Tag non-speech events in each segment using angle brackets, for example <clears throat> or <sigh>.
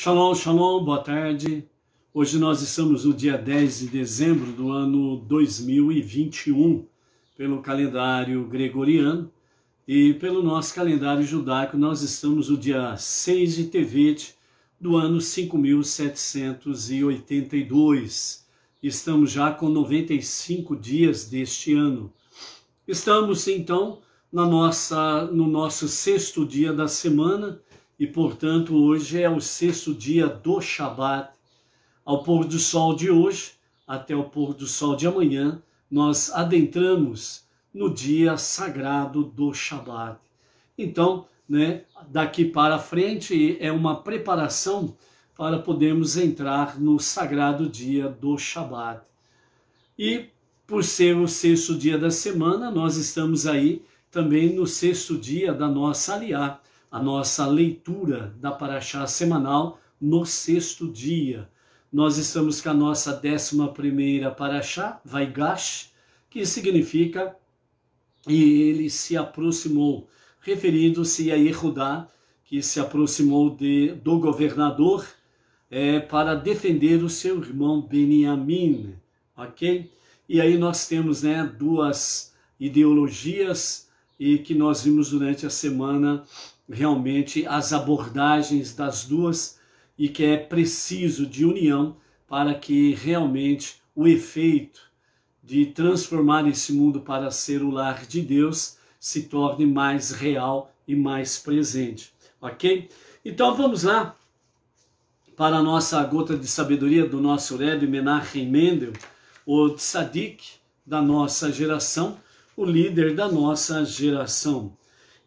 Shalom, shalom, boa tarde. Hoje nós estamos no dia 10 de dezembro do ano 2021, pelo calendário gregoriano e pelo nosso calendário judaico, nós estamos no dia 6 de Tevet do ano 5782. Estamos já com 95 dias deste ano. Estamos então na nossa no nosso sexto dia da semana e, portanto, hoje é o sexto dia do Shabat. Ao pôr do sol de hoje, até o pôr do sol de amanhã, nós adentramos no dia sagrado do Shabat. Então, né, daqui para frente é uma preparação para podermos entrar no sagrado dia do Shabat. E por ser o sexto dia da semana, nós estamos aí também no sexto dia da nossa aliá a nossa leitura da Paraxá semanal no sexto dia. Nós estamos com a nossa décima primeira Paraxá, Vaigash, que significa e ele se aproximou, referindo-se a Erudá, que se aproximou de, do governador é, para defender o seu irmão Benjamim, ok? E aí nós temos né, duas ideologias e que nós vimos durante a semana realmente as abordagens das duas e que é preciso de união para que realmente o efeito de transformar esse mundo para ser o lar de Deus se torne mais real e mais presente, ok? Então vamos lá para a nossa gota de sabedoria do nosso Rebbe Menachem Mendel, o tzadik da nossa geração, o líder da nossa geração.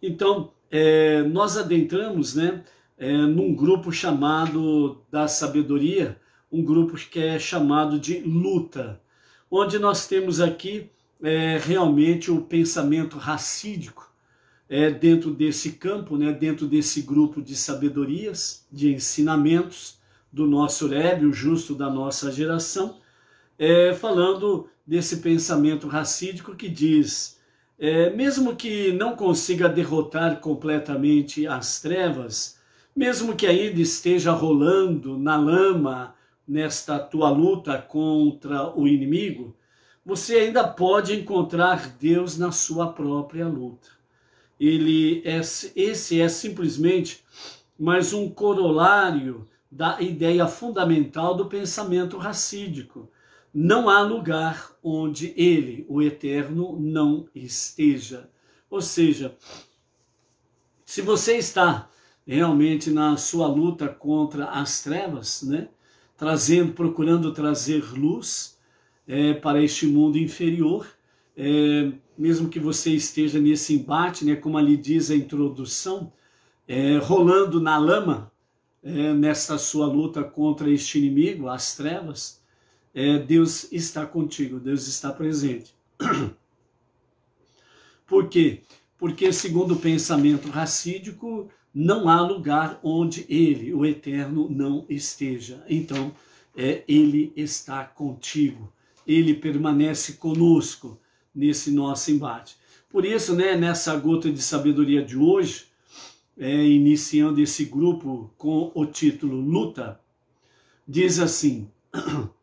Então, é, nós adentramos né, é, num grupo chamado da sabedoria, um grupo que é chamado de luta, onde nós temos aqui é, realmente o pensamento racídico é, dentro desse campo, né, dentro desse grupo de sabedorias, de ensinamentos do nosso Rebbe, o justo da nossa geração, é, falando desse pensamento racídico que diz é, mesmo que não consiga derrotar completamente as trevas, mesmo que ainda esteja rolando na lama nesta tua luta contra o inimigo, você ainda pode encontrar Deus na sua própria luta. Ele é, esse é simplesmente mais um corolário da ideia fundamental do pensamento racídico não há lugar onde ele, o eterno, não esteja. Ou seja, se você está realmente na sua luta contra as trevas, né? trazendo, procurando trazer luz é, para este mundo inferior, é, mesmo que você esteja nesse embate, né, como ali diz a introdução, é, rolando na lama, é, nesta sua luta contra este inimigo, as trevas, é, Deus está contigo, Deus está presente. <clears throat> Por quê? Porque, segundo o pensamento racídico, não há lugar onde ele, o eterno, não esteja. Então, é, ele está contigo, ele permanece conosco nesse nosso embate. Por isso, né, nessa gota de sabedoria de hoje, é, iniciando esse grupo com o título Luta, diz assim. <clears throat>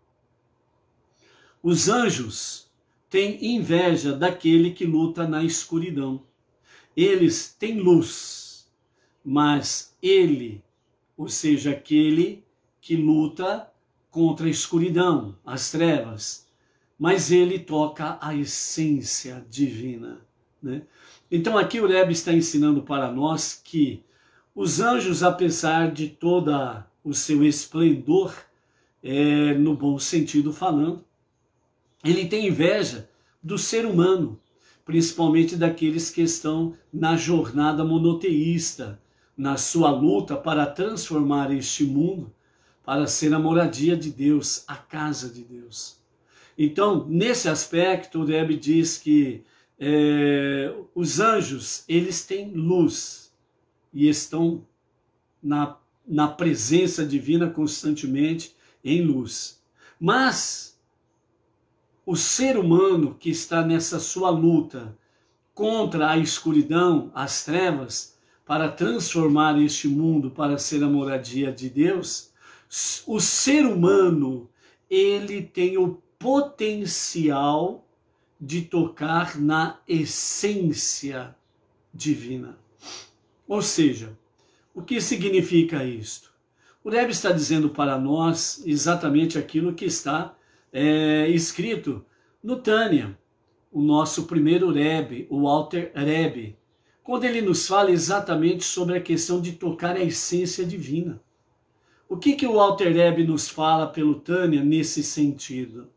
Os anjos têm inveja daquele que luta na escuridão. Eles têm luz, mas ele, ou seja, aquele que luta contra a escuridão, as trevas, mas ele toca a essência divina. Né? Então aqui o Rebbe está ensinando para nós que os anjos, apesar de todo o seu esplendor, é, no bom sentido falando, ele tem inveja do ser humano, principalmente daqueles que estão na jornada monoteísta, na sua luta para transformar este mundo para ser a moradia de Deus, a casa de Deus. Então, nesse aspecto, o Rebbe diz que é, os anjos, eles têm luz e estão na, na presença divina constantemente em luz. Mas o ser humano que está nessa sua luta contra a escuridão, as trevas, para transformar este mundo para ser a moradia de Deus, o ser humano, ele tem o potencial de tocar na essência divina. Ou seja, o que significa isto? O Rebbe está dizendo para nós exatamente aquilo que está é, escrito no Tânia, o nosso primeiro Rebbe, o Walter Rebbe, quando ele nos fala exatamente sobre a questão de tocar a essência divina. O que, que o Walter Rebbe nos fala pelo Tânia nesse sentido?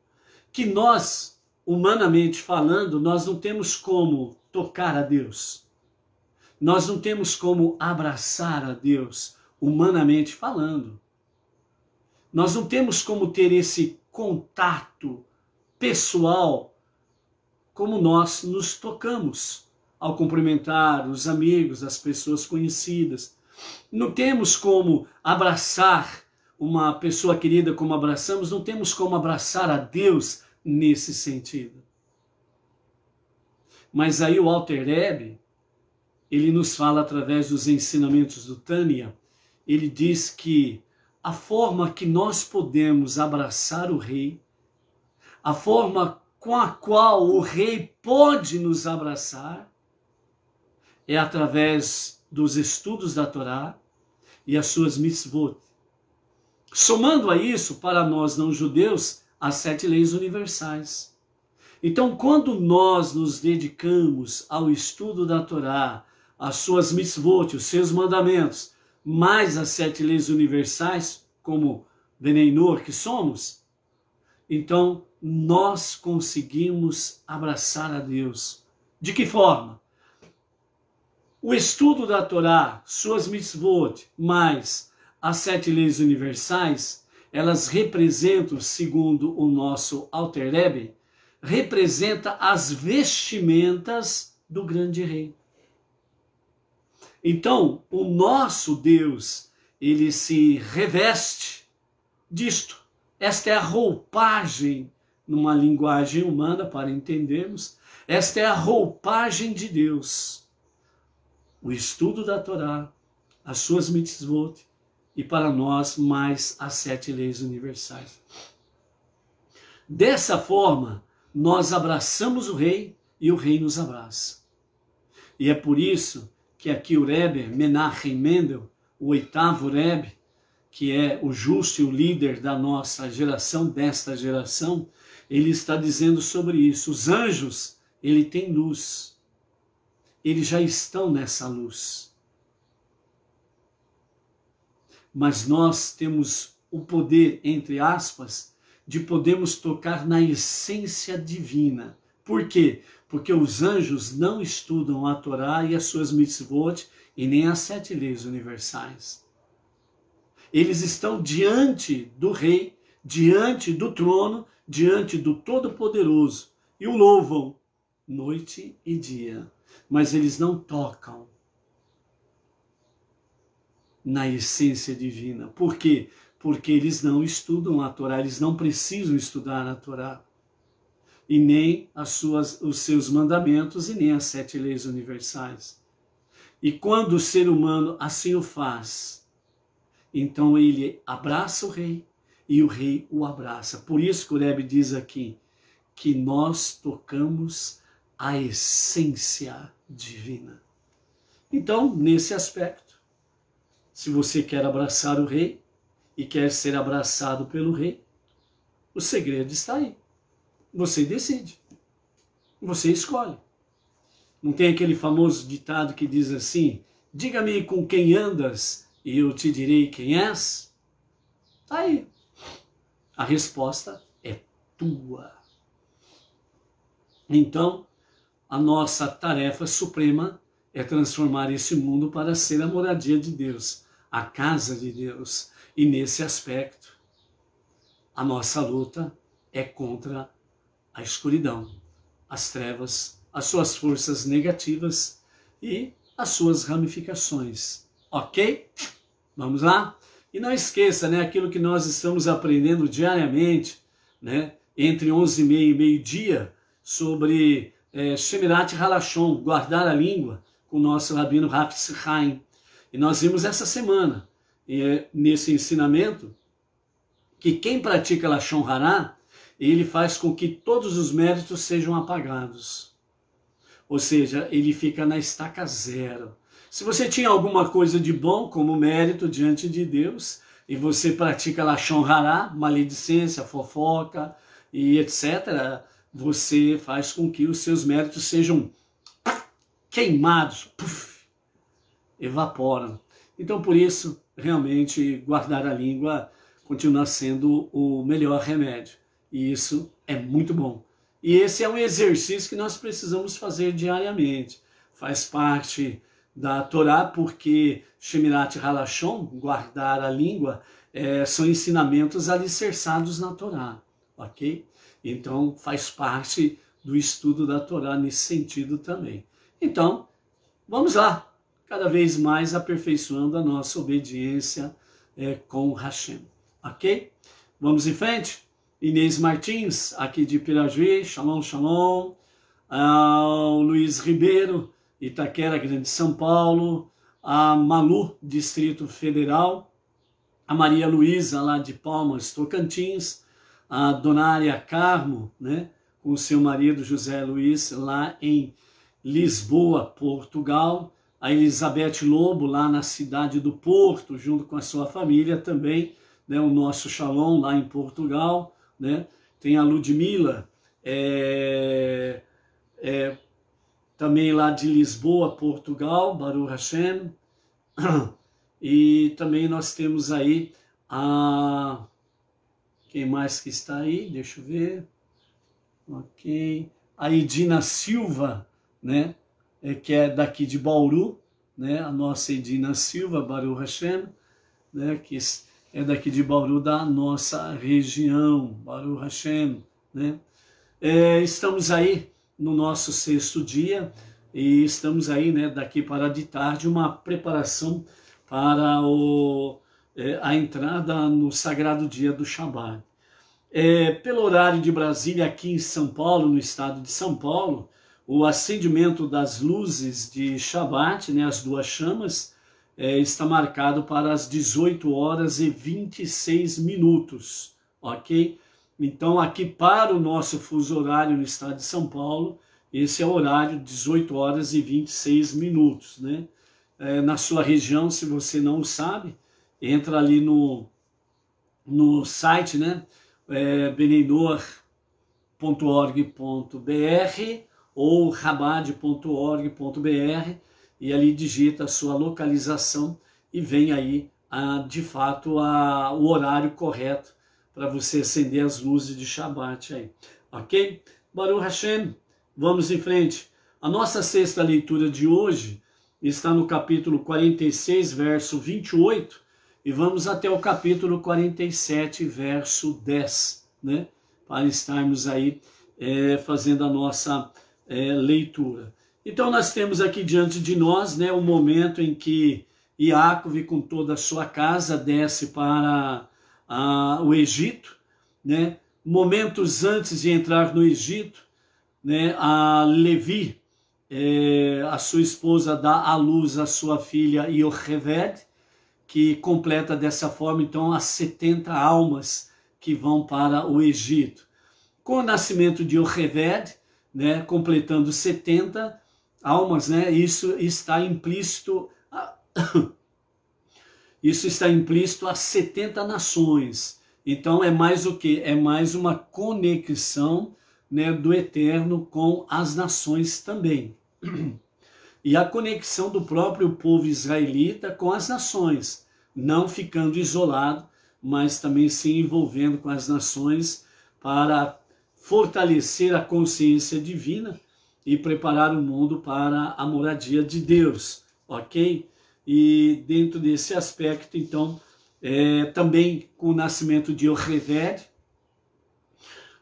Que nós, humanamente falando, nós não temos como tocar a Deus. Nós não temos como abraçar a Deus, humanamente falando. Nós não temos como ter esse contato pessoal como nós nos tocamos ao cumprimentar os amigos, as pessoas conhecidas. Não temos como abraçar uma pessoa querida como abraçamos, não temos como abraçar a Deus nesse sentido. Mas aí o Alter Rebbe, ele nos fala através dos ensinamentos do Tânia, ele diz que a forma que nós podemos abraçar o Rei, a forma com a qual o Rei pode nos abraçar, é através dos estudos da Torá e as suas mitzvot. Somando a isso, para nós não judeus, as sete leis universais. Então, quando nós nos dedicamos ao estudo da Torá, as suas mitzvot, os seus mandamentos, mais as sete leis universais, como Deneinor que somos, então nós conseguimos abraçar a Deus. De que forma? O estudo da Torá, suas mitzvot, mais as sete leis universais, elas representam, segundo o nosso Alter Rebbe, representa as vestimentas do grande rei. Então, o nosso Deus, ele se reveste disto. Esta é a roupagem, numa linguagem humana, para entendermos, esta é a roupagem de Deus. O estudo da Torá, as suas mitzvot, e para nós, mais as sete leis universais. Dessa forma, nós abraçamos o rei e o rei nos abraça. E é por isso que aqui o Rebbe Menachem Mendel, o oitavo Rebbe, que é o justo e o líder da nossa geração, desta geração, ele está dizendo sobre isso. Os anjos, ele tem luz. Eles já estão nessa luz. Mas nós temos o poder, entre aspas, de podermos tocar na essência divina. Por quê? porque os anjos não estudam a Torá e as suas mitzvot e nem as sete leis universais. Eles estão diante do rei, diante do trono, diante do Todo-Poderoso e o louvam noite e dia, mas eles não tocam na essência divina. Por quê? Porque eles não estudam a Torá, eles não precisam estudar a Torá e nem as suas, os seus mandamentos e nem as sete leis universais. E quando o ser humano assim o faz, então ele abraça o rei e o rei o abraça. Por isso que o Rebbe diz aqui que nós tocamos a essência divina. Então, nesse aspecto, se você quer abraçar o rei e quer ser abraçado pelo rei, o segredo está aí. Você decide. Você escolhe. Não tem aquele famoso ditado que diz assim: diga-me com quem andas e eu te direi quem és? Tá aí. A resposta é tua. Então, a nossa tarefa suprema é transformar esse mundo para ser a moradia de Deus, a casa de Deus. E nesse aspecto, a nossa luta é contra a escuridão, as trevas, as suas forças negativas e as suas ramificações. Ok? Vamos lá? E não esqueça, né, aquilo que nós estamos aprendendo diariamente, né, entre 11 e meia e meio-dia, sobre é, Shemirat Halachon, guardar a língua, com o nosso Rabino Rafis Haim. E nós vimos essa semana, e é nesse ensinamento, que quem pratica Lachon Hará ele faz com que todos os méritos sejam apagados. Ou seja, ele fica na estaca zero. Se você tinha alguma coisa de bom como mérito diante de Deus e você pratica lachon hará, maledicência, fofoca e etc., você faz com que os seus méritos sejam queimados, puff, evaporam. Então, por isso, realmente, guardar a língua continua sendo o melhor remédio. E isso é muito bom. E esse é um exercício que nós precisamos fazer diariamente. Faz parte da Torá, porque Shemirat Halachon, guardar a língua, é, são ensinamentos alicerçados na Torá, ok? Então faz parte do estudo da Torá nesse sentido também. Então, vamos lá, cada vez mais aperfeiçoando a nossa obediência é, com Hashem, ok? Vamos em frente? Inês Martins, aqui de Pirajuí, shalom, shalom. Ao ah, Luiz Ribeiro, Itaquera, Grande São Paulo. A Malu, Distrito Federal. A Maria Luísa, lá de Palmas, Tocantins. A Donária Carmo, né, com seu marido José Luiz, lá em Lisboa, Portugal. A Elizabeth Lobo, lá na cidade do Porto, junto com a sua família também. Né, o nosso shalom lá em Portugal né? Tem a Ludmilla, é, é, também lá de Lisboa, Portugal, Baruch Hashem. <clears throat> E também nós temos aí a... Quem mais que está aí? Deixa eu ver. Ok. A Edina Silva, né? É, que é daqui de Bauru, né? A nossa Edina Silva, Baruch Hashem, né? Que é daqui de Bauru, da nossa região, Bauru Hashem, né? É, estamos aí no nosso sexto dia e estamos aí, né, daqui para de tarde, uma preparação para o, é, a entrada no sagrado dia do Shabat. É, pelo horário de Brasília, aqui em São Paulo, no estado de São Paulo, o acendimento das luzes de Shabat, né, as duas chamas, é, está marcado para as 18 horas e 26 minutos, ok? Então, aqui para o nosso fuso horário no estado de São Paulo, esse é o horário 18 horas e 26 minutos, né? É, na sua região, se você não sabe, entra ali no, no site, né? É, ou rabad.org.br e ali digita a sua localização e vem aí, a, de fato, a, o horário correto para você acender as luzes de Shabbat, aí. Ok? Baruch Hashem, vamos em frente. A nossa sexta leitura de hoje está no capítulo 46, verso 28, e vamos até o capítulo 47, verso 10, né? Para estarmos aí é, fazendo a nossa é, leitura. Então nós temos aqui diante de nós né, o momento em que Yaakov com toda a sua casa desce para a, o Egito, né? momentos antes de entrar no Egito, né, a Levi, é, a sua esposa dá à luz a sua filha Yocheved, que completa dessa forma então as 70 almas que vão para o Egito. Com o nascimento de Yocheved, né, completando 70, almas, né? Isso está implícito a... <coughs> Isso está implícito a 70 nações. Então é mais o que? É mais uma conexão né, do eterno com as nações também. <coughs> E a conexão do próprio povo israelita com as nações, não ficando isolado, mas também se envolvendo com as nações para fortalecer a consciência divina e preparar o mundo para a moradia de Deus, ok? E dentro desse aspecto, então, é, também com o nascimento de Orheved,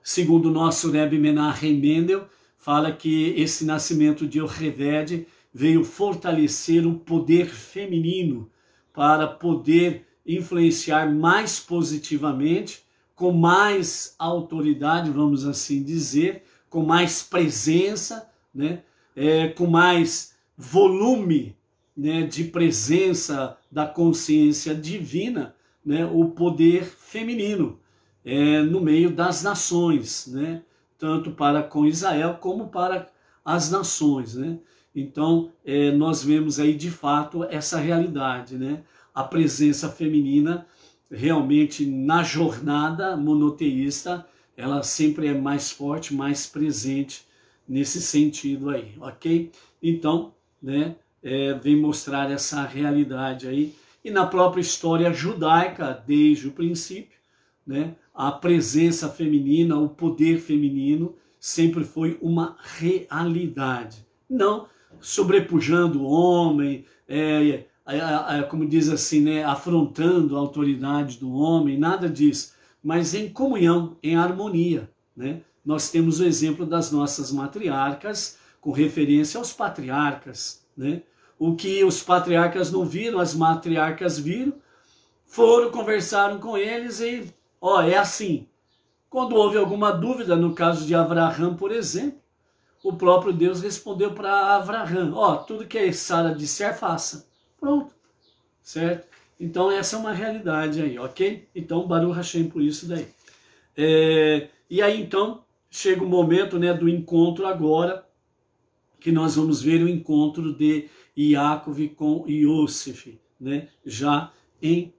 segundo o nosso Rebbe Menachem Mendel, fala que esse nascimento de Orheved veio fortalecer o poder feminino para poder influenciar mais positivamente, com mais autoridade, vamos assim dizer, com mais presença, né? É, com mais volume né, de presença da consciência divina, né, o poder feminino é, no meio das nações, né, tanto para com Israel como para as nações. Né? Então, é, nós vemos aí de fato essa realidade, né? a presença feminina realmente na jornada monoteísta ela sempre é mais forte, mais presente nesse sentido aí, ok? Então, né, é, vem mostrar essa realidade aí. E na própria história judaica, desde o princípio, né, a presença feminina, o poder feminino, sempre foi uma realidade. Não sobrepujando o homem, é, é, é, é como diz assim, né, afrontando a autoridade do homem, nada disso mas em comunhão, em harmonia. Né? Nós temos o exemplo das nossas matriarcas, com referência aos patriarcas. Né? O que os patriarcas não viram, as matriarcas viram, foram, conversaram com eles e, ó, é assim. Quando houve alguma dúvida, no caso de Avraham, por exemplo, o próprio Deus respondeu para Avraham, Ó, tudo que Sara disser, faça. Pronto, certo? Então essa é uma realidade aí, ok? Então Baruch Hashem por isso daí. É, e aí então chega o momento né, do encontro agora, que nós vamos ver o encontro de Yaakov com Yosef, né, já em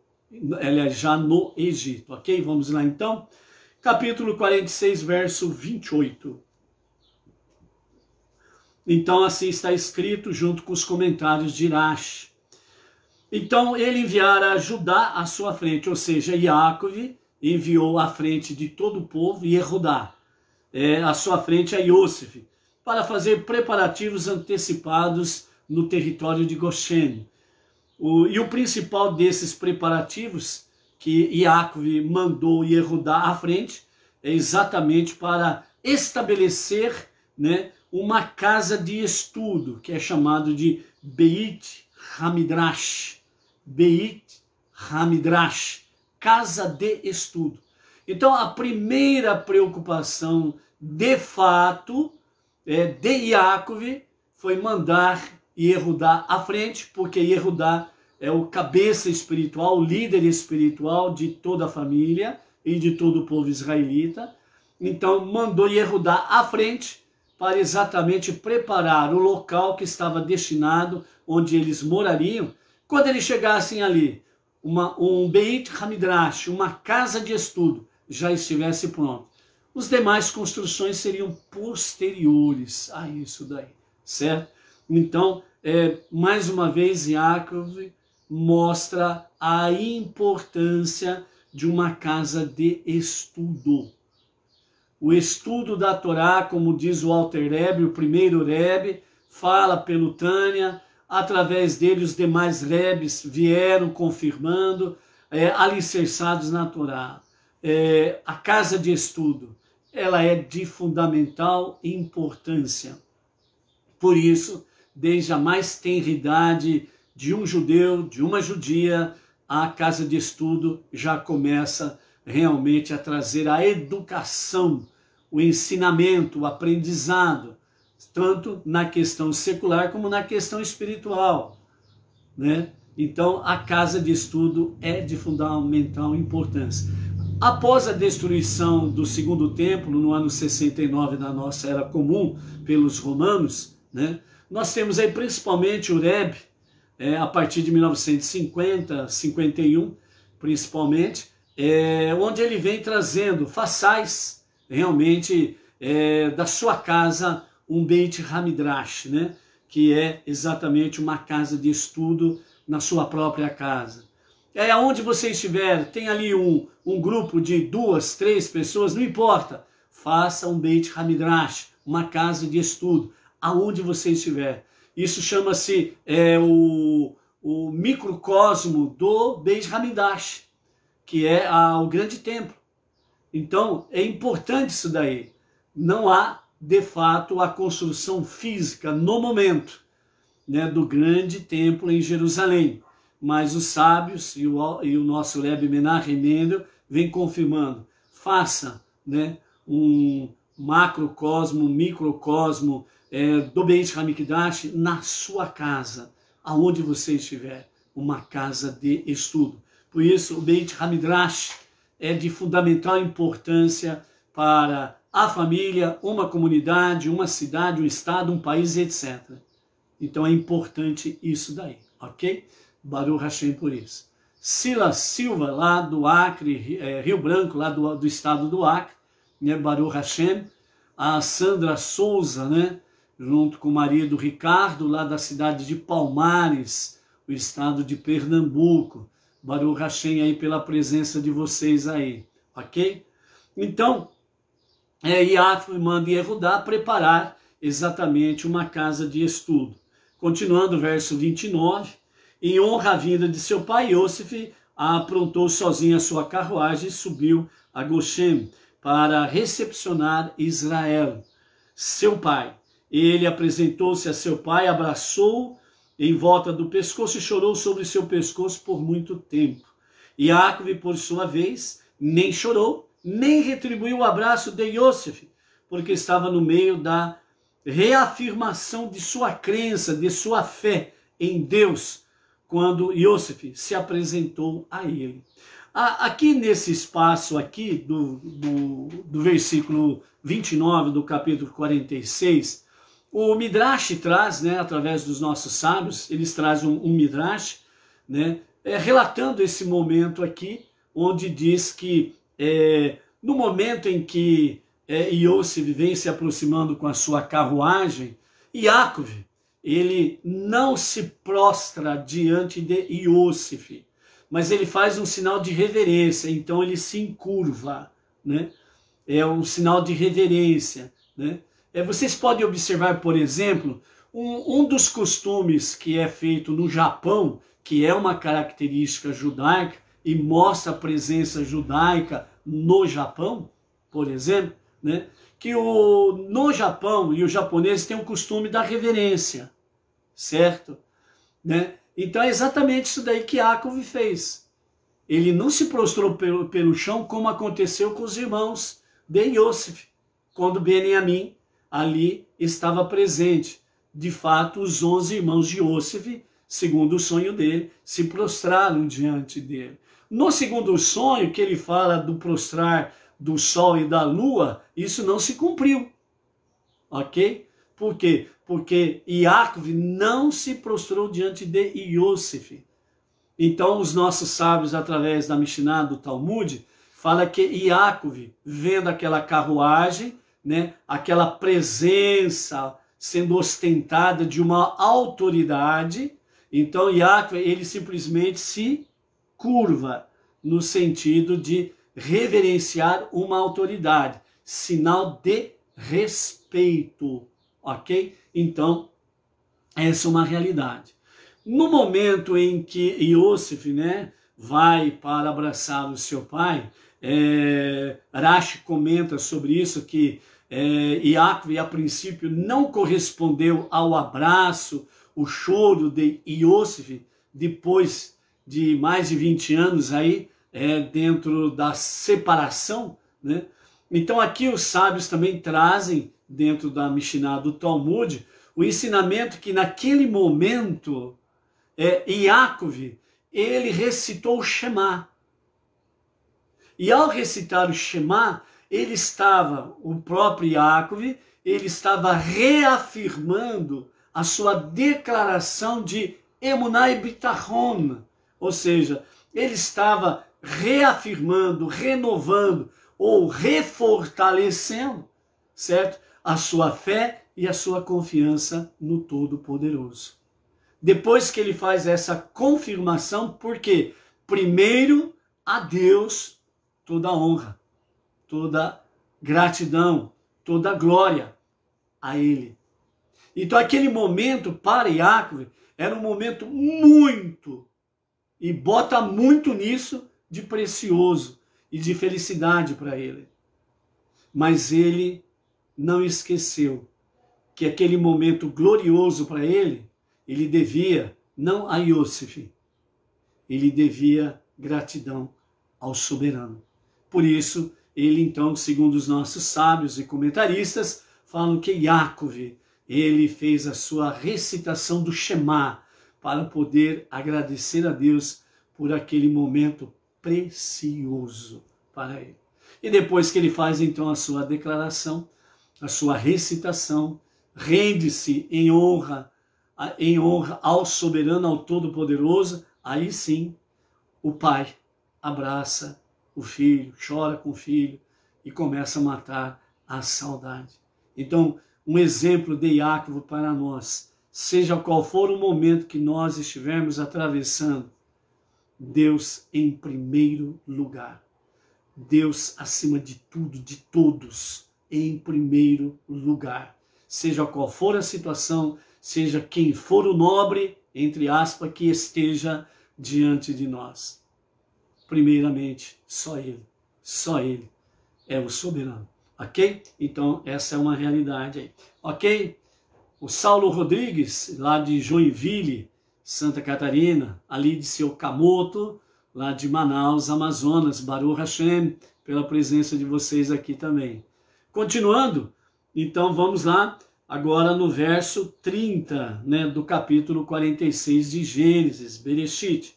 aliás, já no Egito, ok? Vamos lá então. Capítulo 46, verso 28. Então assim está escrito junto com os comentários de Irache então ele enviara Judá à sua frente, ou seja, Yaakov enviou à frente de todo o povo e Erudá, é, à sua frente a Yosef, para fazer preparativos antecipados no território de Goshen. O, e o principal desses preparativos que Yaakov mandou Erudá à frente é exatamente para estabelecer né, uma casa de estudo, que é chamado de Beit Hamidrash, Beit Hamidrash, casa de estudo. Então, a primeira preocupação, de fato, é, de Yaakov foi mandar Yehudá à frente, porque Yehudá é o cabeça espiritual, o líder espiritual de toda a família e de todo o povo israelita. Então, mandou Yehudá à frente para exatamente preparar o local que estava destinado, onde eles morariam, quando eles chegassem ali, uma, um Beit Hamidrash, uma casa de estudo, já estivesse pronto. Os demais construções seriam posteriores a isso daí, certo? Então, é, mais uma vez, Yaakov mostra a importância de uma casa de estudo. O estudo da Torá, como diz o Alter Rebbe, o primeiro Rebbe, fala pelo Tânia, através dele os demais rebes vieram confirmando, é, alicerçados na Torá. É, a casa de estudo, ela é de fundamental importância. Por isso, desde a mais tenra idade de um judeu, de uma judia, a casa de estudo já começa realmente a trazer a educação, o ensinamento, o aprendizado tanto na questão secular como na questão espiritual. Né? Então, a casa de estudo é de fundamental importância. Após a destruição do segundo templo, no ano 69 da nossa era comum, pelos romanos, né? nós temos aí principalmente Ureb, é, a partir de 1950, 51, principalmente, é, onde ele vem trazendo façais, realmente, é, da sua casa um Beit Hamidrash, né? que é exatamente uma casa de estudo na sua própria casa. É aonde você estiver, tem ali um, um grupo de duas, três pessoas, não importa. Faça um Beit Hamidrash, uma casa de estudo, aonde você estiver. Isso chama-se é, o, o microcosmo do Beit Hamidrash, que é a, o grande templo. Então, é importante isso daí. Não há de fato, a construção física no momento né, do grande templo em Jerusalém. Mas os sábios e o, e o nosso Rebbe Menachem Mendel vem confirmando, faça né, um macrocosmo, microcosmo é, do Beit Hamikdash na sua casa, aonde você estiver, uma casa de estudo. Por isso, o Beit Hamidrash é de fundamental importância para a família, uma comunidade, uma cidade, um estado, um país, etc. Então é importante isso daí, ok? Baruch Hashem por isso. Sila Silva, lá do Acre, é, Rio Branco, lá do, do estado do Acre, né, Baruch Hashem. A Sandra Souza, né, junto com o marido Ricardo, lá da cidade de Palmares, o estado de Pernambuco. Baruch Hashem aí pela presença de vocês aí, ok? Então, é, Iafo manda Yehudá preparar exatamente uma casa de estudo. Continuando o verso 29, em honra à vinda de seu pai, Yosef aprontou sozinho a sua carruagem e subiu a Goshen para recepcionar Israel, seu pai. Ele apresentou-se a seu pai, abraçou-o em volta do pescoço e chorou sobre seu pescoço por muito tempo. Iacob, por sua vez, nem chorou, nem retribuiu o abraço de Yosef, porque estava no meio da reafirmação de sua crença, de sua fé em Deus, quando Yosef se apresentou a ele. Aqui nesse espaço aqui, do, do, do versículo 29 do capítulo 46, o Midrash traz, né, através dos nossos sábios, eles trazem um, um Midrash, né, é, relatando esse momento aqui, onde diz que é, no momento em que é, Iosif vem se aproximando com a sua carruagem, Yaakov, ele não se prostra diante de Iosif, mas ele faz um sinal de reverência, então ele se encurva, né? É um sinal de reverência, né? É, vocês podem observar, por exemplo, um, um dos costumes que é feito no Japão, que é uma característica judaica e mostra a presença judaica no Japão, por exemplo, né? que o, no Japão e os japoneses têm o costume da reverência, certo? Né? Então é exatamente isso daí que Akov fez. Ele não se prostrou pelo, pelo chão como aconteceu com os irmãos de Yosef, quando Benjamim ali estava presente. De fato, os onze irmãos de Yosef, segundo o sonho dele, se prostraram diante dele. No segundo sonho, que ele fala do prostrar do sol e da lua, isso não se cumpriu. Ok? Por quê? Porque Iacov não se prostrou diante de Iosif. Então, os nossos sábios, através da Mishnah do Talmud, fala que Iacov, vendo aquela carruagem, né, aquela presença sendo ostentada de uma autoridade, então Iacov, ele simplesmente se curva no sentido de reverenciar uma autoridade, sinal de respeito, ok? Então, essa é uma realidade. No momento em que Yosef né, vai para abraçar o seu pai, é, Rashi comenta sobre isso que é, Iacove, a princípio, não correspondeu ao abraço, o choro de Yosef depois de mais de 20 anos aí é, dentro da separação, né? Então aqui os sábios também trazem dentro da Mishnah do Talmud o ensinamento que naquele momento é, Yaakov, ele recitou o Shema. E ao recitar o Shema, ele estava, o próprio Yaakov, ele estava reafirmando a sua declaração de Emunai Bitachon, ou seja, ele estava reafirmando, renovando ou refortalecendo, certo? A sua fé e a sua confiança no Todo-Poderoso. Depois que ele faz essa confirmação, porque primeiro a Deus toda honra, toda gratidão, toda glória a ele. Então aquele momento para Iacove era um momento muito e bota muito nisso de precioso e de felicidade para ele. Mas ele não esqueceu que aquele momento glorioso para ele, ele devia não a Yosef, ele devia gratidão ao soberano. Por isso, ele então, segundo os nossos sábios e comentaristas, falam que Yaakov, ele fez a sua recitação do Shema, para poder agradecer a Deus por aquele momento precioso para ele. E depois que ele faz então a sua declaração, a sua recitação, rende-se em honra em honra ao soberano, ao todo-poderoso, aí sim o pai abraça o filho, chora com o filho e começa a matar a saudade. Então, um exemplo de Iacovo para nós seja qual for o momento que nós estivermos atravessando, Deus em primeiro lugar. Deus acima de tudo, de todos, em primeiro lugar. Seja qual for a situação, seja quem for o nobre, entre aspas, que esteja diante de nós. Primeiramente, só Ele. Só Ele é o soberano. Ok? Então, essa é uma realidade aí. Ok? O Saulo Rodrigues, lá de Joinville, Santa Catarina, ali de seu Camoto, lá de Manaus, Amazonas, Baruch Hashem, pela presença de vocês aqui também. Continuando, então vamos lá, agora no verso 30, né, do capítulo 46 de Gênesis, Bereshit.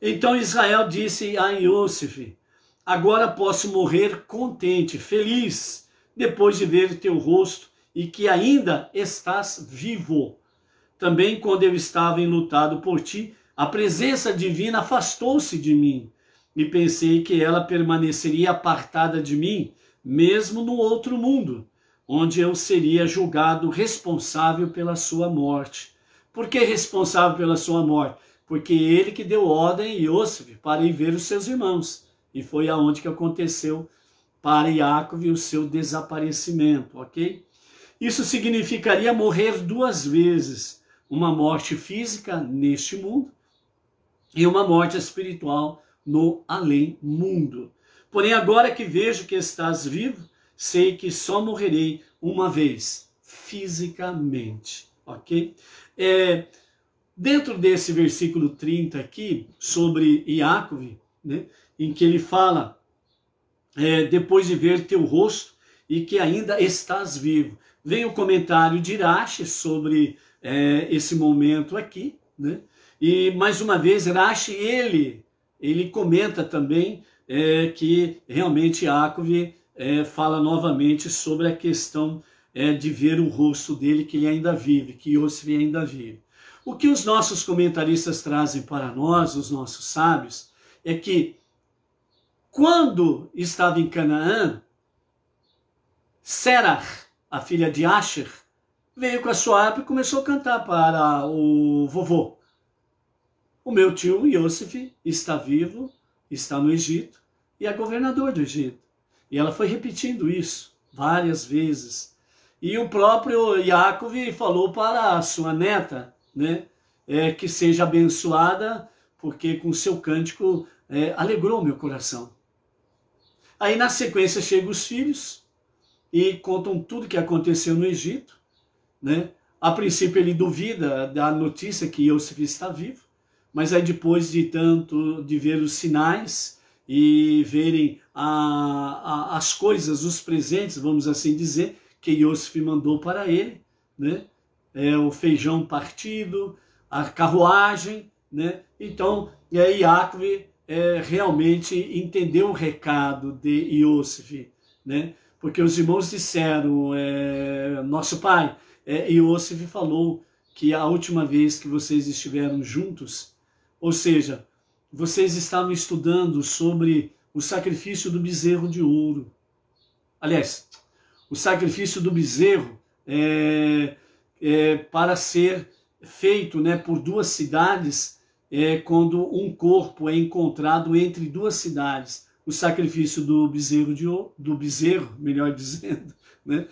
Então Israel disse a Yosef, agora posso morrer contente, feliz, depois de ver teu rosto, e que ainda estás vivo. Também quando eu estava enlutado por ti, a presença divina afastou-se de mim e pensei que ela permaneceria apartada de mim, mesmo no outro mundo, onde eu seria julgado responsável pela sua morte. Por que responsável pela sua morte? Porque ele que deu ordem a Yosef para ir ver os seus irmãos. E foi aonde que aconteceu para Iacov o seu desaparecimento, ok? Isso significaria morrer duas vezes: uma morte física neste mundo e uma morte espiritual no além-mundo. Porém, agora que vejo que estás vivo, sei que só morrerei uma vez, fisicamente. Ok? É, dentro desse versículo 30 aqui, sobre Iacov, né, em que ele fala, é, depois de ver teu rosto e que ainda estás vivo. Vem o comentário de Rashi sobre é, esse momento aqui, né? E mais uma vez Rashi ele ele comenta também é, que realmente Yaakov é, fala novamente sobre a questão é, de ver o rosto dele que ele ainda vive, que Yosef ainda vive. O que os nossos comentaristas trazem para nós, os nossos sábios, é que quando estava em Canaã, Serach, a filha de Asher, veio com a sua harpa e começou a cantar para o vovô. O meu tio Yosef está vivo, está no Egito e é governador do Egito. E ela foi repetindo isso várias vezes. E o próprio Yaakov falou para a sua neta, né, é, que seja abençoada, porque com seu cântico é, alegrou meu coração. Aí na sequência chegam os filhos, e contam tudo o que aconteceu no Egito. Né? A princípio ele duvida da notícia que Yosef está vivo, mas aí depois de tanto, de ver os sinais e verem a, a, as coisas, os presentes, vamos assim dizer, que Yosef mandou para ele, né? É, o feijão partido, a carruagem, né? Então, é, Yaakov é, realmente entendeu o recado de Yosef, né? porque os irmãos disseram, é, nosso pai, é, e Osif falou que a última vez que vocês estiveram juntos, ou seja, vocês estavam estudando sobre o sacrifício do bezerro de ouro. Aliás, o sacrifício do bezerro é, é, para ser feito né, por duas cidades é, quando um corpo é encontrado entre duas cidades o sacrifício do bezerro, de, do bezerro <laughs> melhor dizendo, né?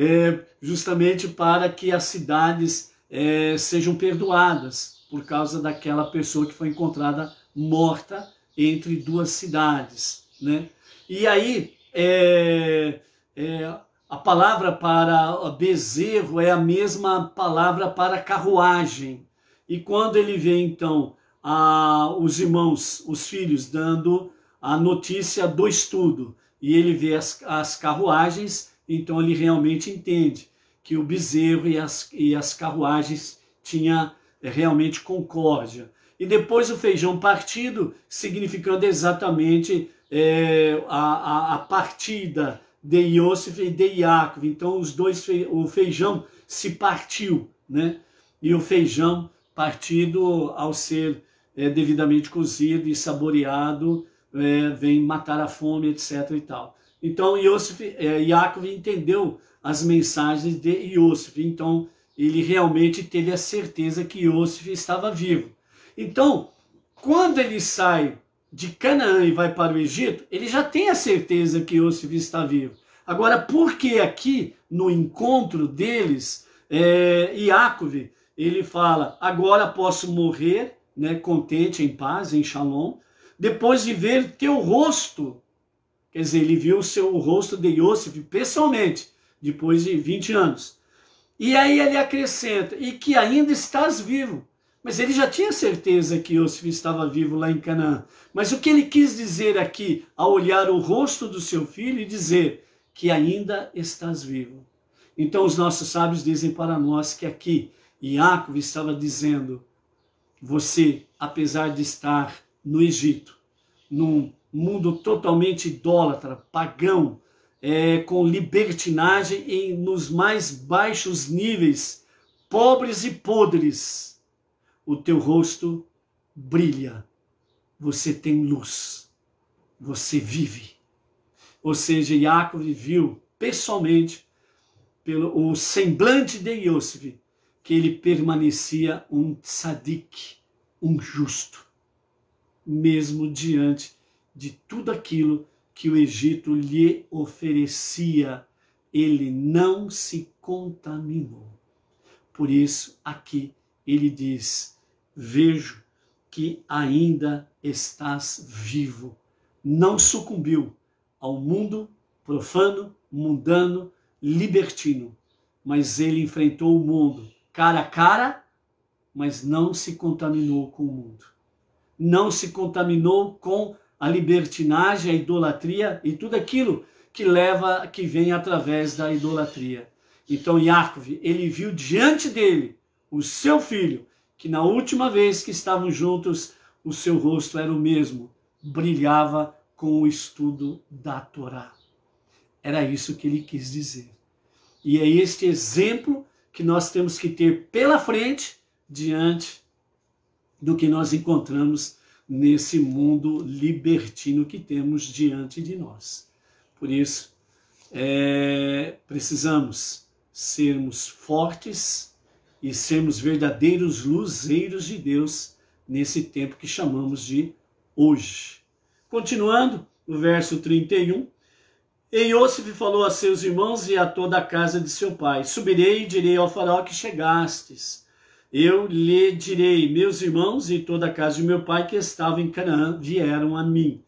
É, justamente para que as cidades é, sejam perdoadas por causa daquela pessoa que foi encontrada morta entre duas cidades. Né? E aí, é, é a palavra para bezerro é a mesma palavra para carruagem. E quando ele vê, então, a, os irmãos, os filhos, dando a notícia do estudo e ele vê as, as carruagens, então ele realmente entende que o bezerro e as, e as carruagens tinha eh, realmente concórdia. E depois o feijão partido, significando exatamente é, a, a, a, partida de Iosif e de Yaakov. Então os dois, o feijão se partiu, né? E o feijão partido ao ser é, devidamente cozido e saboreado é, vem matar a fome, etc. e tal. Então, Yosef, é, Yaakov entendeu as mensagens de Yosef. Então, ele realmente teve a certeza que Yosef estava vivo. Então, quando ele sai de Canaã e vai para o Egito, ele já tem a certeza que Yosef está vivo. Agora, por que aqui no encontro deles, é, ele fala, agora posso morrer, né, contente, em paz, em shalom, depois de ver teu rosto. Quer dizer, ele viu o seu rosto de Yosef pessoalmente, depois de 20 anos. E aí ele acrescenta, e que ainda estás vivo. Mas ele já tinha certeza que Yosef estava vivo lá em Canaã. Mas o que ele quis dizer aqui, ao olhar o rosto do seu filho e dizer que ainda estás vivo. Então os nossos sábios dizem para nós que aqui Iacob estava dizendo, você, apesar de estar no Egito, num mundo totalmente idólatra, pagão, é, com libertinagem em, nos mais baixos níveis, pobres e podres, o teu rosto brilha, você tem luz, você vive. Ou seja, Jacob viu pessoalmente pelo o semblante de Yosef que ele permanecia um tzadik, um justo mesmo diante de tudo aquilo que o Egito lhe oferecia. Ele não se contaminou. Por isso, aqui ele diz: Vejo que ainda estás vivo. Não sucumbiu ao mundo profano, mundano, libertino, mas ele enfrentou o mundo cara a cara, mas não se contaminou com o mundo não se contaminou com a libertinagem, a idolatria e tudo aquilo que leva, que vem através da idolatria. Então Yaakov, ele viu diante dele o seu filho, que na última vez que estavam juntos, o seu rosto era o mesmo, brilhava com o estudo da Torá. Era isso que ele quis dizer. E é este exemplo que nós temos que ter pela frente diante do que nós encontramos nesse mundo libertino que temos diante de nós. Por isso, é, precisamos sermos fortes e sermos verdadeiros luzeiros de Deus nesse tempo que chamamos de hoje. Continuando, no verso 31, e Iosif falou a seus irmãos e a toda a casa de seu pai: Subirei e direi ao faraó que chegastes eu lhe direi: Meus irmãos e toda a casa de meu pai que estava em Canaã vieram a mim.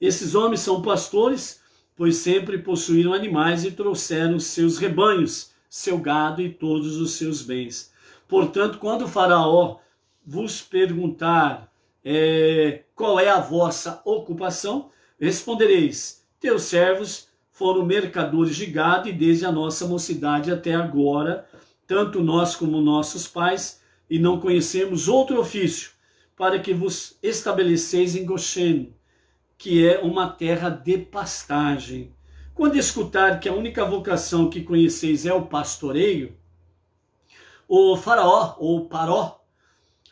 Esses homens são pastores, pois sempre possuíram animais e trouxeram seus rebanhos, seu gado e todos os seus bens. Portanto, quando Faraó vos perguntar é, qual é a vossa ocupação, respondereis: Teus servos foram mercadores de gado e desde a nossa mocidade até agora, tanto nós como nossos pais e não conhecemos outro ofício, para que vos estabeleceis em Goshen, que é uma terra de pastagem. Quando escutar que a única vocação que conheceis é o pastoreio, o faraó, ou paró,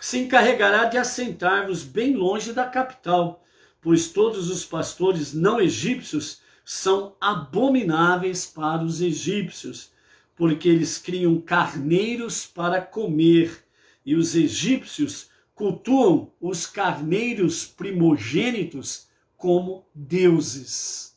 se encarregará de assentar-vos bem longe da capital, pois todos os pastores não egípcios são abomináveis para os egípcios, porque eles criam carneiros para comer e os egípcios cultuam os carneiros primogênitos como deuses.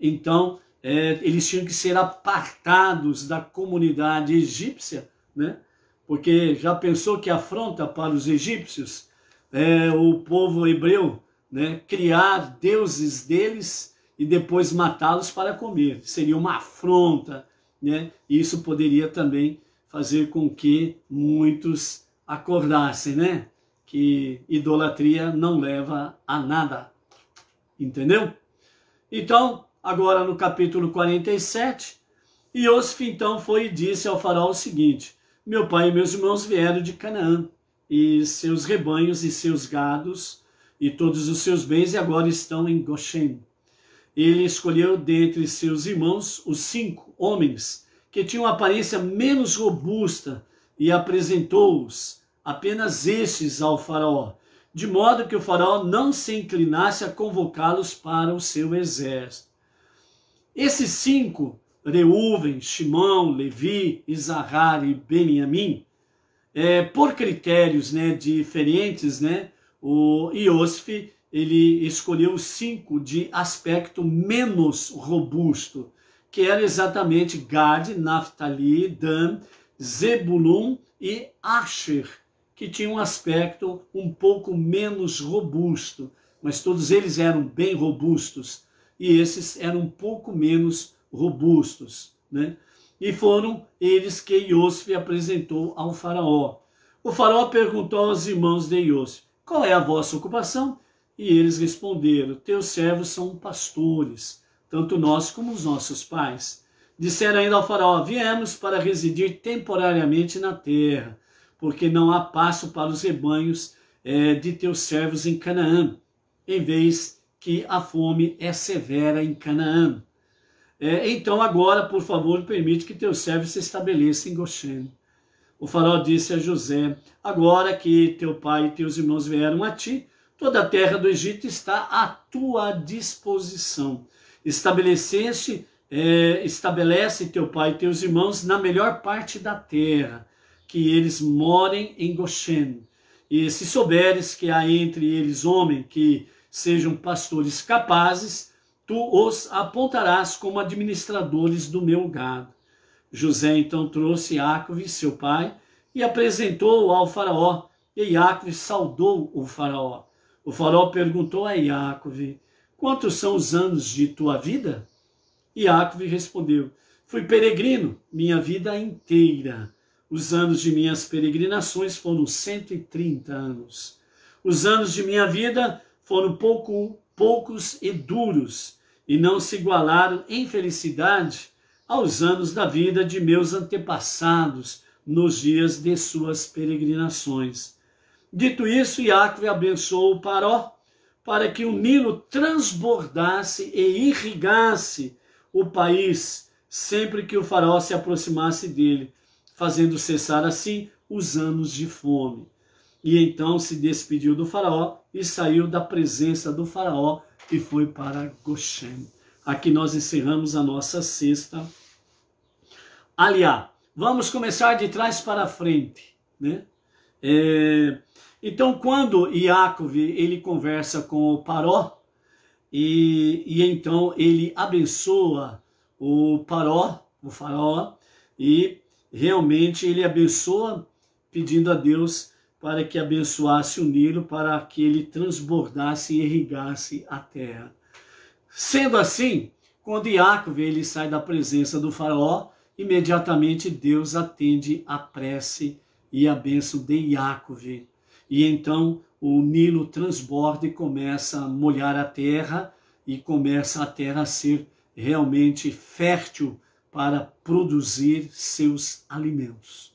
Então, é, eles tinham que ser apartados da comunidade egípcia, né? porque já pensou que afronta para os egípcios é, o povo hebreu né, criar deuses deles e depois matá-los para comer. Seria uma afronta, né? e isso poderia também fazer com que muitos acordassem, né? Que idolatria não leva a nada. Entendeu? Então, agora no capítulo 47, Iosif então foi e disse ao faraó o seguinte: Meu pai e meus irmãos vieram de Canaã, e seus rebanhos e seus gados e todos os seus bens e agora estão em Goshen. Ele escolheu dentre seus irmãos os cinco homens que tinham aparência menos robusta e apresentou-os, apenas estes, ao Faraó, de modo que o Faraó não se inclinasse a convocá-los para o seu exército. Esses cinco, Reuven, Shimão, Levi, Isahar e Beniamim, é, por critérios né, diferentes, né, o Iosfe ele escolheu cinco de aspecto menos robusto, que era exatamente Gad, naftali, Dan, Zebulun e Asher, que tinham um aspecto um pouco menos robusto, mas todos eles eram bem robustos e esses eram um pouco menos robustos, né? E foram eles que Iosfe apresentou ao faraó. O faraó perguntou aos irmãos de Iosfe, qual é a vossa ocupação? E eles responderam, teus servos são pastores, tanto nós como os nossos pais. Disseram ainda ao faraó: Viemos para residir temporariamente na terra, porque não há passo para os rebanhos é, de teus servos em Canaã, em vez que a fome é severa em Canaã. É, então agora, por favor, permite que teus servos se estabeleçam em Goshen. O faraó disse a José: Agora que teu pai e teus irmãos vieram a ti, toda a terra do Egito está à tua disposição. Estabeleceste é, estabelece teu pai e teus irmãos na melhor parte da terra, que eles morem em Goshen. E se souberes que há entre eles homem que sejam pastores capazes, tu os apontarás como administradores do meu gado. José então trouxe Iacove, seu pai, e apresentou-o ao faraó, e Iacove saudou o faraó. O faraó perguntou a Iacove, quantos são os anos de tua vida? E Aquiles respondeu: Fui peregrino minha vida inteira. Os anos de minhas peregrinações foram 130 anos. Os anos de minha vida foram pouco, poucos e duros, e não se igualaram em felicidade aos anos da vida de meus antepassados nos dias de suas peregrinações. Dito isso, Iacove abençoou o Paró para que o Nilo transbordasse e irrigasse o país sempre que o faraó se aproximasse dele, fazendo cessar assim os anos de fome. E então se despediu do faraó e saiu da presença do faraó e foi para Goshen. Aqui nós encerramos a nossa sexta. Aliás, vamos começar de trás para frente, né? É, então, quando Yaakov ele conversa com o Paró, e, e então ele abençoa o paró, o faraó, e realmente ele abençoa pedindo a Deus para que abençoasse o Nilo, para que ele transbordasse e irrigasse a terra. Sendo assim, quando vê ele sai da presença do faraó, imediatamente Deus atende a prece e a benção de Yaakov. E então o Nilo transborda e começa a molhar a terra e começa a terra a ser realmente fértil para produzir seus alimentos.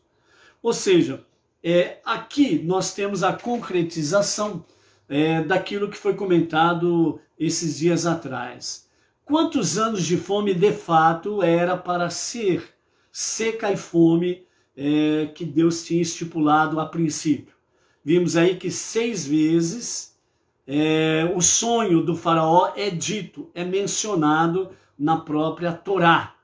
Ou seja, é, aqui nós temos a concretização é, daquilo que foi comentado esses dias atrás. Quantos anos de fome de fato era para ser seca e fome é, que Deus tinha estipulado a princípio? Vimos aí que seis vezes é, o sonho do faraó é dito, é mencionado na própria Torá.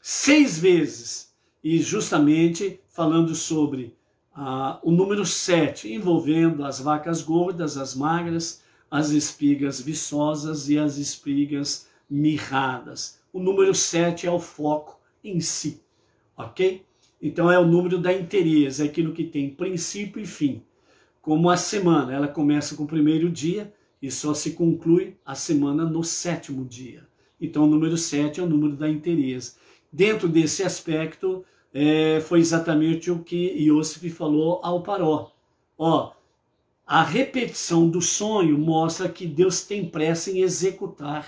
Seis vezes. E justamente falando sobre ah, o número sete, envolvendo as vacas gordas, as magras, as espigas viçosas e as espigas mirradas. O número sete é o foco em si, ok? Então é o número da inteireza, é aquilo que tem princípio e fim como a semana. Ela começa com o primeiro dia e só se conclui a semana no sétimo dia. Então, o número 7 é o número da interesse. Dentro desse aspecto, é, foi exatamente o que Iosif falou ao Paró. Ó, a repetição do sonho mostra que Deus tem pressa em executar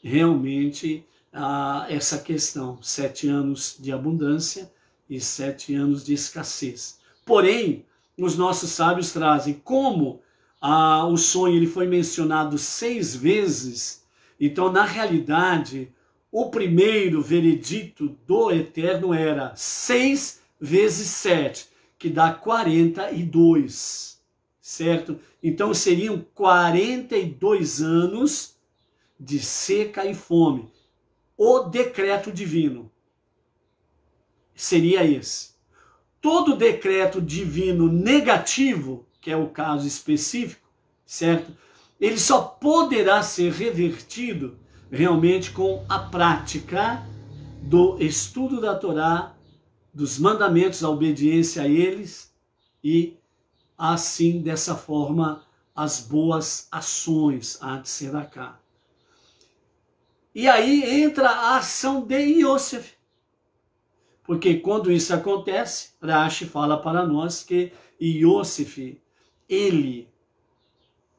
realmente a, essa questão. Sete anos de abundância e sete anos de escassez. Porém, os nossos sábios trazem. Como ah, o sonho ele foi mencionado seis vezes, então, na realidade, o primeiro veredito do Eterno era seis vezes sete, que dá 42, certo? Então, seriam 42 anos de seca e fome. O decreto divino seria esse todo decreto divino negativo, que é o caso específico, certo? Ele só poderá ser revertido realmente com a prática do estudo da Torá, dos mandamentos, a obediência a eles e assim dessa forma as boas ações a de Seraká. E aí entra a ação de Yosef, porque quando isso acontece, Rashi fala para nós que Yosef, ele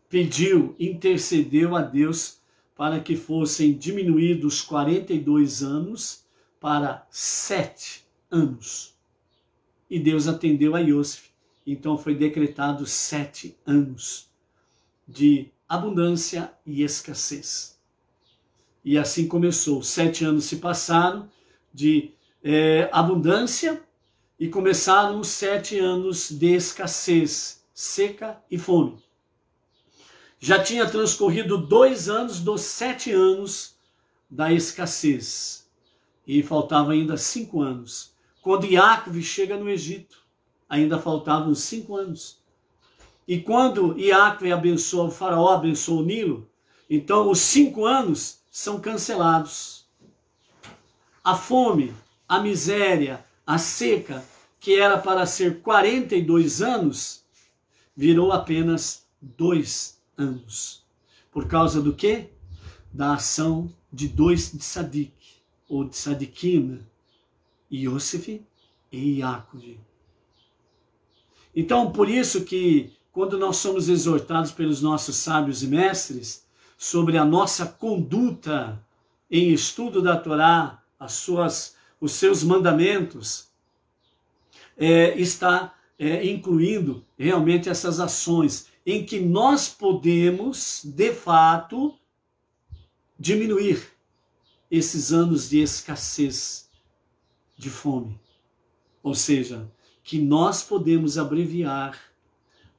pediu, intercedeu a Deus para que fossem diminuídos 42 anos para 7 anos. E Deus atendeu a Yosef. Então foi decretado sete anos de abundância e escassez. E assim começou. Sete anos se passaram de é, abundância e começaram os sete anos de escassez, seca e fome. Já tinha transcorrido dois anos dos sete anos da escassez e faltava ainda cinco anos. Quando Iacov chega no Egito, ainda faltavam cinco anos. E quando Iacov abençoa o faraó, abençoa o Nilo, então os cinco anos são cancelados. A fome a miséria, a seca, que era para ser 42 anos, virou apenas dois anos. Por causa do quê? Da ação de dois de Sadik, ou de Sadiquina, Yosef e Iacove. Então, por isso que, quando nós somos exortados pelos nossos sábios e mestres sobre a nossa conduta em estudo da Torá, as suas os seus mandamentos, é, está é, incluindo realmente essas ações em que nós podemos, de fato, diminuir esses anos de escassez, de fome. Ou seja, que nós podemos abreviar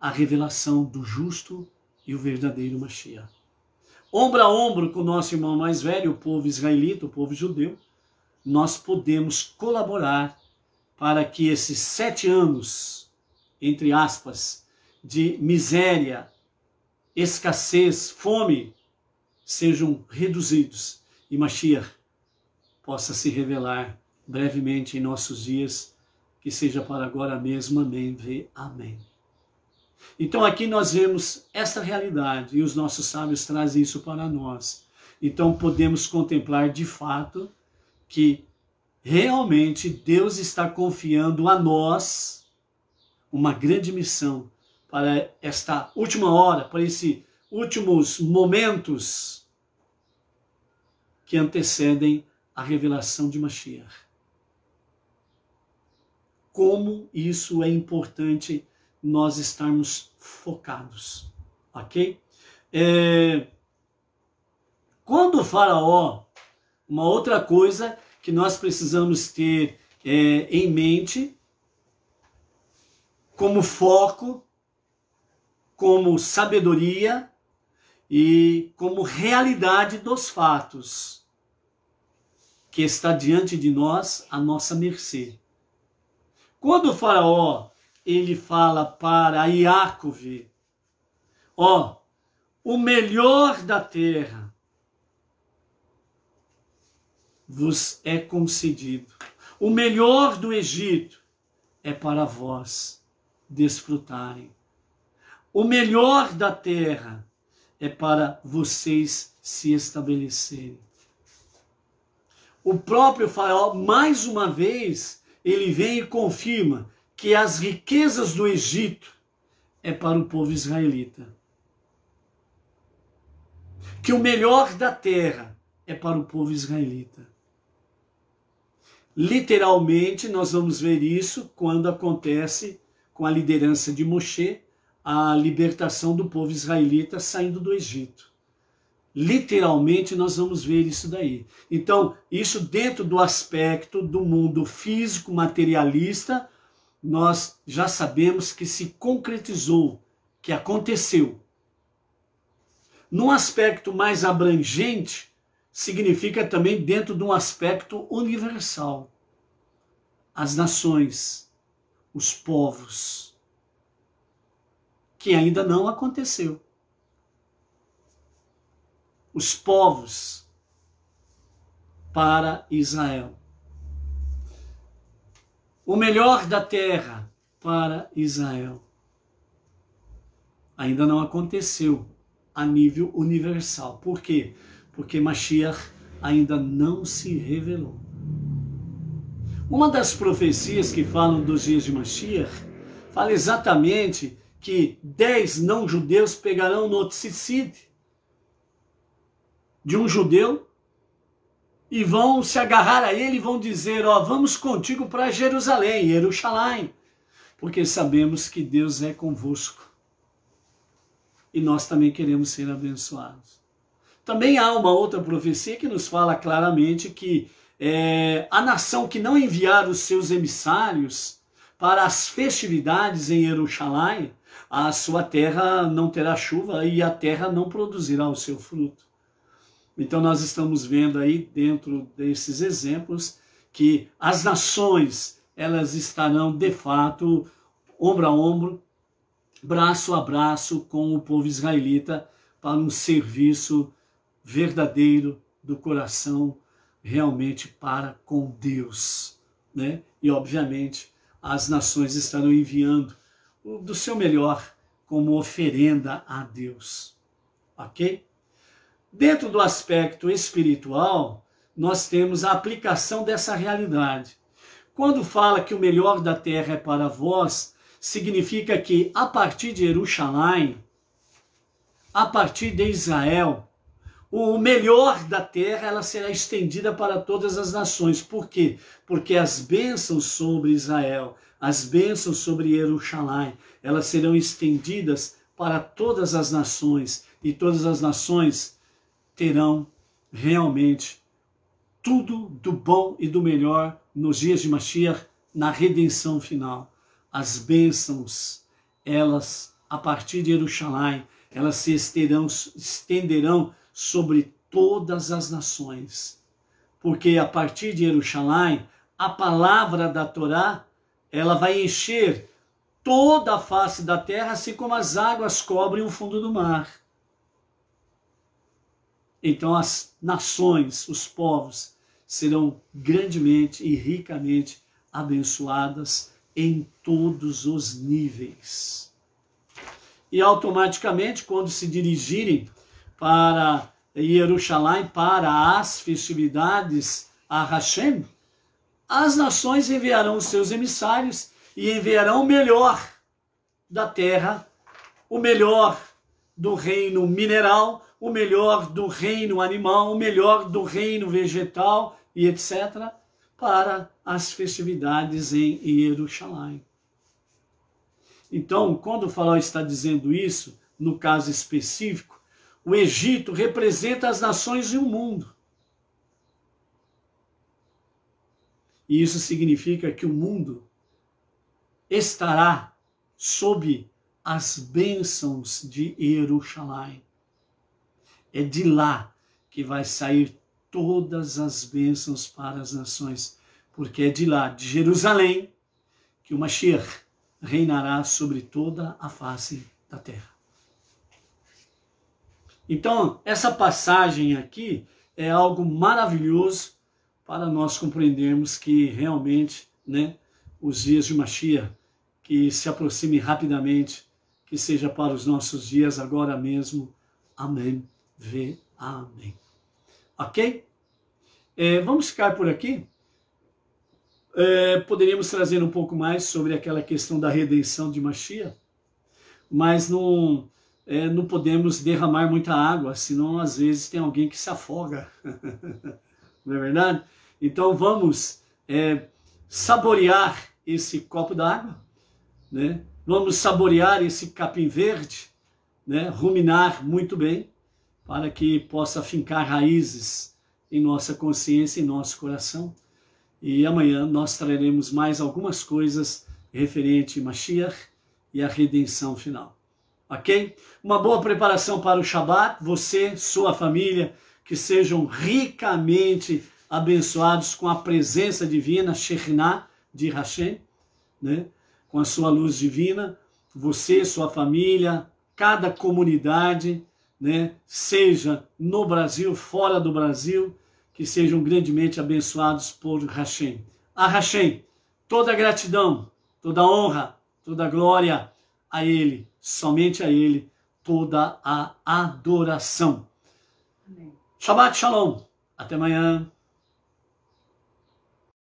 a revelação do justo e o verdadeiro Mashiach. Ombro a ombro com o nosso irmão mais velho, o povo israelita, o povo judeu, nós podemos colaborar para que esses sete anos, entre aspas, de miséria, escassez, fome, sejam reduzidos e Mashiach possa se revelar brevemente em nossos dias, que seja para agora mesmo, amém, vê, amém. Então aqui nós vemos essa realidade e os nossos sábios trazem isso para nós. Então podemos contemplar de fato que realmente Deus está confiando a nós uma grande missão para esta última hora, para esses últimos momentos que antecedem a revelação de Mashiach. Como isso é importante nós estarmos focados, ok? É, quando o faraó uma outra coisa que nós precisamos ter é, em mente, como foco, como sabedoria e como realidade dos fatos que está diante de nós, a nossa mercê. Quando o faraó ele fala para Iacove, ó, oh, o melhor da terra, vos é concedido. O melhor do Egito é para vós desfrutarem. O melhor da terra é para vocês se estabelecerem. O próprio Faraó, mais uma vez, ele vem e confirma que as riquezas do Egito é para o povo israelita. Que o melhor da terra é para o povo israelita. Literalmente, nós vamos ver isso quando acontece com a liderança de Moshe, a libertação do povo israelita saindo do Egito. Literalmente, nós vamos ver isso daí. Então, isso dentro do aspecto do mundo físico, materialista, nós já sabemos que se concretizou, que aconteceu. Num aspecto mais abrangente, significa também dentro de um aspecto universal. As nações, os povos, que ainda não aconteceu. Os povos para Israel. O melhor da terra para Israel. Ainda não aconteceu a nível universal. Por quê? porque Mashiach ainda não se revelou. Uma das profecias que falam dos dias de Mashiach fala exatamente que dez não-judeus pegarão no tzitzit de um judeu e vão se agarrar a ele e vão dizer, ó, vamos contigo para Jerusalém, Jerusalém, porque sabemos que Deus é convosco. E nós também queremos ser abençoados. Também há uma outra profecia que nos fala claramente que é, a nação que não enviar os seus emissários para as festividades em Jerusalém, a sua terra não terá chuva e a terra não produzirá o seu fruto. Então nós estamos vendo aí dentro desses exemplos que as nações elas estarão de fato ombro a ombro, braço a braço com o povo israelita para um serviço verdadeiro do coração realmente para com Deus, né? E obviamente as nações estarão enviando do seu melhor como oferenda a Deus, ok? Dentro do aspecto espiritual, nós temos a aplicação dessa realidade. Quando fala que o melhor da terra é para vós, significa que a partir de Jerusalém, a partir de Israel, o melhor da terra ela será estendida para todas as nações. Por quê? Porque as bênçãos sobre Israel, as bênçãos sobre Jerusalém, elas serão estendidas para todas as nações e todas as nações terão realmente tudo do bom e do melhor nos dias de Mashiach, na redenção final. As bênçãos, elas, a partir de Jerusalém, elas se estenderão, estenderão sobre todas as nações. Porque a partir de Jerusalém, a palavra da Torá, ela vai encher toda a face da terra, assim como as águas cobrem o fundo do mar. Então as nações, os povos, serão grandemente e ricamente abençoadas em todos os níveis. E automaticamente, quando se dirigirem para Jerusalém, para as festividades a Hashem, as nações enviarão os seus emissários e enviarão o melhor da terra, o melhor do reino mineral, o melhor do reino animal, o melhor do reino vegetal e etc., para as festividades em Jerusalém. Então, quando o faraó está dizendo isso, no caso específico, o Egito representa as nações e o mundo. E isso significa que o mundo estará sob as bênçãos de Jerusalém. É de lá que vai sair todas as bênçãos para as nações, porque é de lá, de Jerusalém, que o Mashiach reinará sobre toda a face da terra. Então, essa passagem aqui é algo maravilhoso para nós compreendermos que realmente né, os dias de Machia que se aproxime rapidamente, que seja para os nossos dias agora mesmo. Amém. Vê. Amém. Ok? É, vamos ficar por aqui. É, poderíamos trazer um pouco mais sobre aquela questão da redenção de Machia mas não é, não podemos derramar muita água, senão às vezes tem alguém que se afoga. <laughs> não é verdade? Então vamos é, saborear esse copo d'água, né? vamos saborear esse capim verde, né? ruminar muito bem, para que possa fincar raízes em nossa consciência e nosso coração. E amanhã nós traremos mais algumas coisas referente a Mashiach e a redenção final ok? Uma boa preparação para o Shabat, você, sua família, que sejam ricamente abençoados com a presença divina, Shekhinah de Hashem, né? com a sua luz divina, você, sua família, cada comunidade, né? seja no Brasil, fora do Brasil, que sejam grandemente abençoados por Hashem. A Hashem, toda gratidão, toda honra, toda glória a Ele, somente a Ele, toda a adoração. Amém. Shabbat Shalom. Até amanhã.